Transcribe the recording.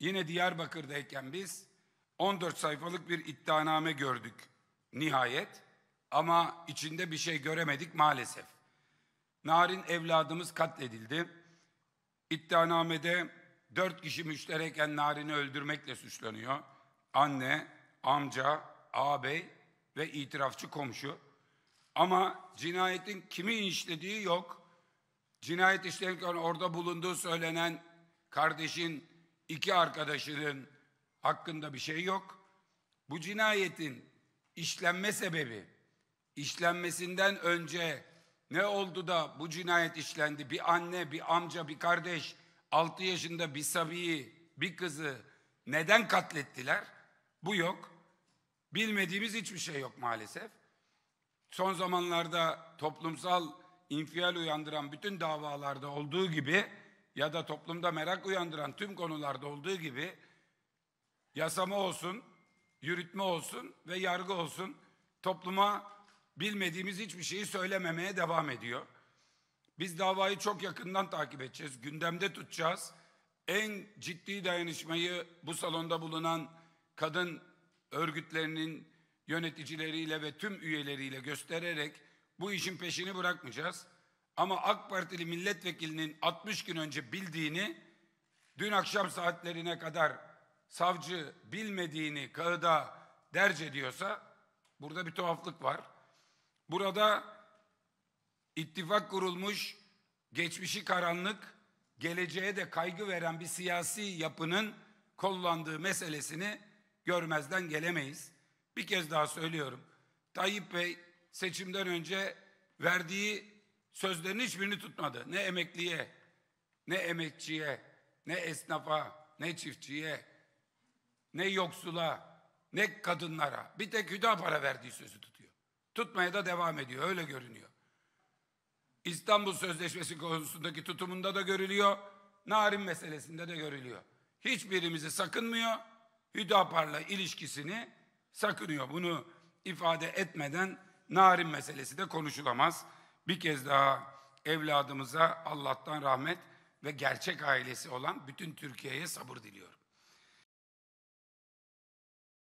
Yine Diyarbakır'dayken biz 14 sayfalık bir iddianame gördük nihayet ama içinde bir şey göremedik maalesef. Narin evladımız katledildi. İddianamede dört kişi müştereken Narin'i öldürmekle suçlanıyor. Anne, amca, ağabey ve itirafçı komşu. Ama cinayetin kimi işlediği yok. Cinayet işlenirken orada bulunduğu söylenen kardeşin iki arkadaşının hakkında bir şey yok. Bu cinayetin işlenme sebebi, işlenmesinden önce ne oldu da bu cinayet işlendi? Bir anne, bir amca, bir kardeş, altı yaşında bir sabiyi, bir kızı neden katlettiler? Bu yok. Bilmediğimiz hiçbir şey yok maalesef. Son zamanlarda toplumsal infial uyandıran bütün davalarda olduğu gibi ya da toplumda merak uyandıran tüm konularda olduğu gibi yasama olsun, yürütme olsun ve yargı olsun topluma bilmediğimiz hiçbir şeyi söylememeye devam ediyor. Biz davayı çok yakından takip edeceğiz, gündemde tutacağız. En ciddi dayanışmayı bu salonda bulunan kadın örgütlerinin yöneticileriyle ve tüm üyeleriyle göstererek bu işin peşini bırakmayacağız. Ama AK Partili milletvekilinin 60 gün önce bildiğini dün akşam saatlerine kadar savcı bilmediğini kağıda derce diyorsa burada bir tuhaflık var. Burada ittifak kurulmuş, geçmişi karanlık, geleceğe de kaygı veren bir siyasi yapının kullandığı meselesini görmezden gelemeyiz. Bir kez daha söylüyorum. Tayyip Bey seçimden önce verdiği Sözlerin hiçbirini tutmadı. Ne emekliye, ne emekçiye, ne esnafa, ne çiftçiye, ne yoksula, ne kadınlara. Bir tek para verdiği sözü tutuyor. Tutmaya da devam ediyor. Öyle görünüyor. İstanbul Sözleşmesi konusundaki tutumunda da görülüyor. Narin meselesinde de görülüyor. Hiçbirimizi sakınmıyor. Hüdapar'la ilişkisini sakınıyor. Bunu ifade etmeden narin meselesi de konuşulamaz bir kez daha evladımıza Allah'tan rahmet ve gerçek ailesi olan bütün Türkiye'ye sabır diliyorum.